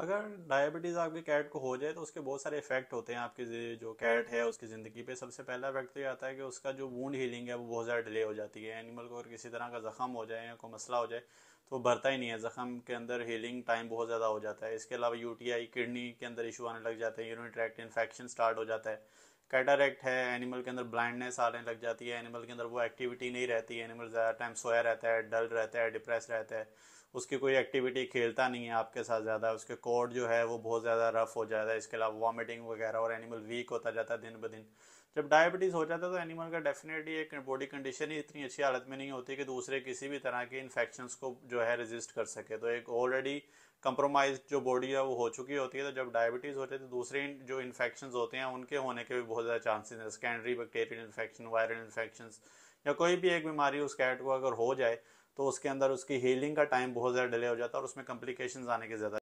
अगर डायबिटीज़ आपके कैट को हो जाए तो उसके बहुत सारे इफेक्ट होते हैं आपके जो कैट है उसकी ज़िंदगी पे सबसे पहला इफेक्ट तो ये आता है कि उसका जो वूंड हीलिंग है वो बहुत ज़्यादा डिले हो जाती है एनिमल को अगर किसी तरह का ज़ख़म हो जाए या कोई मसला हो जाए तो भरता ही नहीं है ज़ख़म के अंदर हीलिंग टाइम बहुत ज़्यादा हो जाता है इसके अलावा यू किडनी के अंदर इशू आने लग जाते हैं यूनिट्रैक्ट इन्फेक्शन स्टार्ट हो जाता है कैटरेक्ट है एनिमल के अंदर ब्लाइंडनेस आने लग जाती है एनिमल के अंदर वो एक्टिविटी नहीं रहती एनिमल ज़्यादा टाइम सोया रहता है डल रहता है डिप्रेस रहता है उसकी कोई एक्टिविटी खेलता नहीं है आपके साथ ज़्यादा उसके कोड जो है वो बहुत ज़्यादा रफ हो जाता है इसके अलावा वॉमिटिंग वगैरह और एनिमल वीक होता जाता है दिन ब दिन जब डायबिटीज़ हो जाता है तो एनिमल का डेफिनेटली एक बॉडी कंडीशन ही इतनी अच्छी हालत में नहीं होती कि दूसरे किसी भी तरह के इन्फेक्शंस को जो है रेजिस्ट कर सके तो एक ऑलरेडी कंप्रोमाइज जो बॉडी है वो हो चुकी होती है तो जब डायबिटीज़ होती है तो दूसरे जो इन्फेक्शन होते हैं उनके होने के भी बहुत बहुत ज़्यादा चांसेस हैं secondary bacterial infection viral infection या कोई भी एक बीमारी उस कैट को अगर हो जाए तो उसके अंदर उसकी हीलिंग का टाइम बहुत ज़्यादा डिले हो जाता है और उसमें कम्प्लिकेशन आने के ज़्यादा